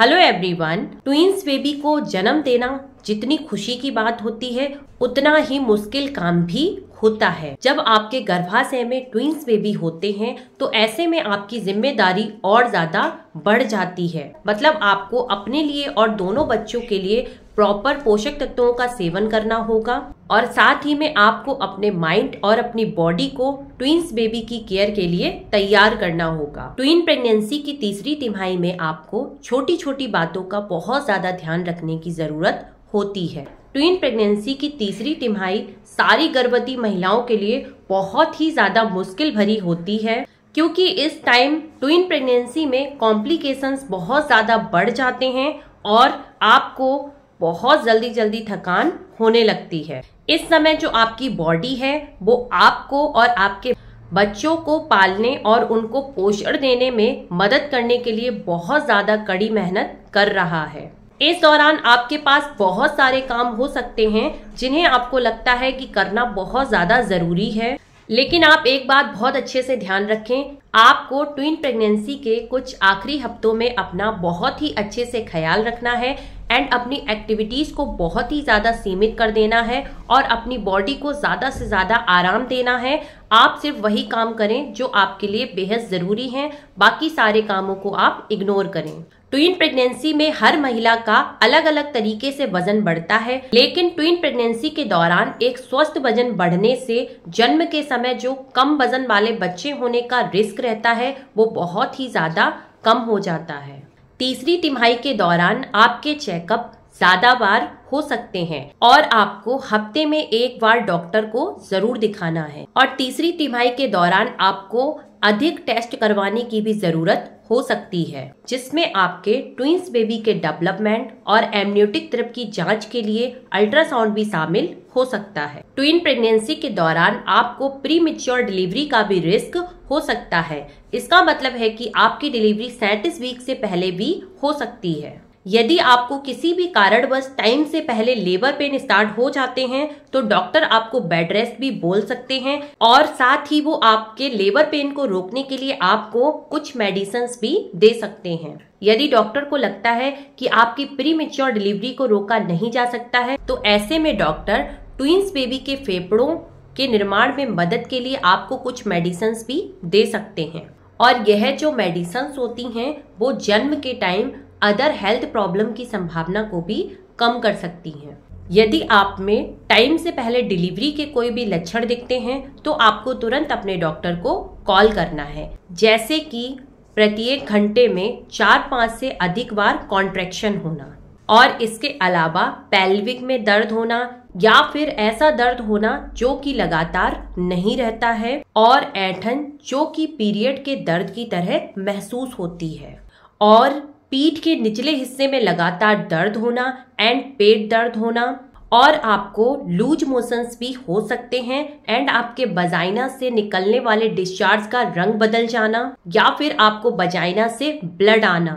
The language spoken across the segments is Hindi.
हेलो एवरीवन ट्विंस बेबी को जन्म देना जितनी खुशी की बात होती है उतना ही मुश्किल काम भी होता है जब आपके गर्भाशय में ट्विंस बेबी होते हैं तो ऐसे में आपकी जिम्मेदारी और ज्यादा बढ़ जाती है मतलब आपको अपने लिए और दोनों बच्चों के लिए प्रॉपर पोषक तत्वों का सेवन करना होगा और साथ ही में आपको अपने माइंड और अपनी बॉडी को ट्विंस बेबी की केयर के लिए तैयार करना होगा ट्विन प्रेगनेंसी की तीसरी तिमाही में आपको छोटी छोटी बातों का बहुत ज्यादा ध्यान रखने की जरूरत होती है ट्विन प्रेगनेंसी की तीसरी तिमाही सारी गर्भवती महिलाओं के लिए बहुत ही ज्यादा मुश्किल भरी होती है क्योंकि इस टाइम ट्विन प्रेगनेंसी में कॉम्प्लिकेशंस बहुत ज्यादा बढ़ जाते हैं और आपको बहुत जल्दी जल्दी थकान होने लगती है इस समय जो आपकी बॉडी है वो आपको और आपके बच्चों को पालने और उनको पोषण देने में मदद करने के लिए बहुत ज्यादा कड़ी मेहनत कर रहा है इस दौरान आपके पास बहुत सारे काम हो सकते हैं जिन्हें आपको लगता है कि करना बहुत ज्यादा जरूरी है लेकिन आप एक बात बहुत अच्छे से ध्यान रखें आपको ट्विन प्रेगनेंसी के कुछ आखिरी हफ्तों में अपना बहुत ही अच्छे से ख्याल रखना है एंड अपनी एक्टिविटीज़ को बहुत ही ज़्यादा सीमित कर देना है और अपनी बॉडी को ज़्यादा से ज़्यादा आराम देना है आप सिर्फ वही काम करें जो आपके लिए बेहद ज़रूरी हैं बाकी सारे कामों को आप इग्नोर करें ट्विन प्रेगनेंसी में हर महिला का अलग अलग तरीके से वजन बढ़ता है लेकिन ट्विन प्रेगनेंसी के दौरान एक स्वस्थ वजन बढ़ने से जन्म के समय जो कम वजन वाले बच्चे होने का रिस्क रहता है वो बहुत ही ज्यादा कम हो जाता है तीसरी तिमाही के दौरान आपके चेकअप ज्यादा बार हो सकते हैं और आपको हफ्ते में एक बार डॉक्टर को जरूर दिखाना है और तीसरी तिमाही के दौरान आपको अधिक टेस्ट करवाने की भी ज़रूरत हो सकती है जिसमें आपके ट्विंस बेबी के डेवलपमेंट और एम्यूटिक ट्रिप की जांच के लिए अल्ट्रासाउंड भी शामिल हो सकता है ट्विन प्रेगनेंसी के दौरान आपको प्री मिच्योर डिलीवरी का भी रिस्क हो सकता है इसका मतलब है कि आपकी डिलीवरी सैंतीस वीक से पहले भी हो सकती है यदि आपको किसी भी कारणवश टाइम से पहले लेबर पेन स्टार्ट हो जाते हैं तो डॉक्टर आपको बेड रेस्ट भी बोल सकते हैं और साथ ही वो आपके लेबर पेन को रोकने के लिए आपको कुछ मेडिसिन भी दे सकते हैं यदि डॉक्टर को लगता है कि आपकी प्री मेच्योर डिलीवरी को रोका नहीं जा सकता है तो ऐसे में डॉक्टर ट्विंस बेबी के फेफड़ों के निर्माण में मदद के लिए आपको कुछ मेडिसिन भी दे सकते हैं और यह जो मेडिसन्स होती हैं वो जन्म के टाइम अदर हेल्थ प्रॉब्लम की संभावना को भी कम कर सकती हैं यदि आप में टाइम से पहले डिलीवरी के कोई भी लक्षण दिखते हैं तो आपको तुरंत अपने डॉक्टर को कॉल करना है जैसे कि प्रत्येक घंटे में चार पाँच से अधिक बार कॉन्ट्रेक्शन होना और इसके अलावा पैल्विक में दर्द होना या फिर ऐसा दर्द होना जो कि लगातार नहीं रहता है और ऐठन जो कि पीरियड के दर्द की तरह महसूस होती है और पीठ के निचले हिस्से में लगातार दर्द होना एंड पेट दर्द होना और आपको लूज मोशंस भी हो सकते हैं एंड आपके बजाइना से निकलने वाले डिस्चार्ज का रंग बदल जाना या फिर आपको बजाइना से ब्लड आना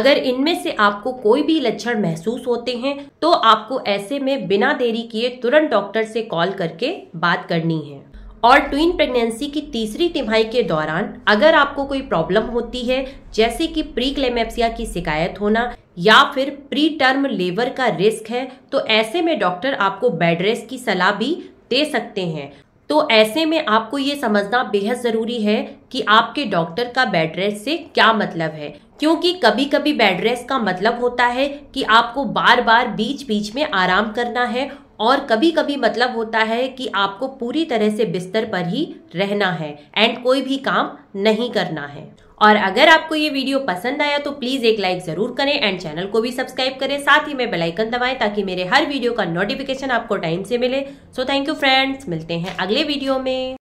अगर इनमें से आपको कोई भी लक्षण महसूस होते हैं तो आपको ऐसे में बिना देरी किए तुरंत डॉक्टर से कॉल करके बात करनी है और ट्वीन प्रेगनेंसी की तीसरी तिमाही के दौरान अगर आपको कोई प्रॉब्लम होती है जैसे कि प्री क्लेमेप्सिया की शिकायत होना या फिर प्री टर्म लेबर का रिस्क है तो ऐसे में डॉक्टर आपको बेड रेस्ट की सलाह भी दे सकते हैं तो ऐसे में आपको ये समझना बेहद ज़रूरी है कि आपके डॉक्टर का बेड रेस्ट से क्या मतलब है क्योंकि कभी कभी बेड रेस्ट का मतलब होता है कि आपको बार बार बीच बीच में आराम करना है और कभी कभी मतलब होता है कि आपको पूरी तरह से बिस्तर पर ही रहना है एंड कोई भी काम नहीं करना है और अगर आपको ये वीडियो पसंद आया तो प्लीज एक लाइक जरूर करें एंड चैनल को भी सब्सक्राइब करें साथ ही में बेल आइकन दबाएं ताकि मेरे हर वीडियो का नोटिफिकेशन आपको टाइम से मिले सो थैंक यू फ्रेंड्स मिलते हैं अगले वीडियो में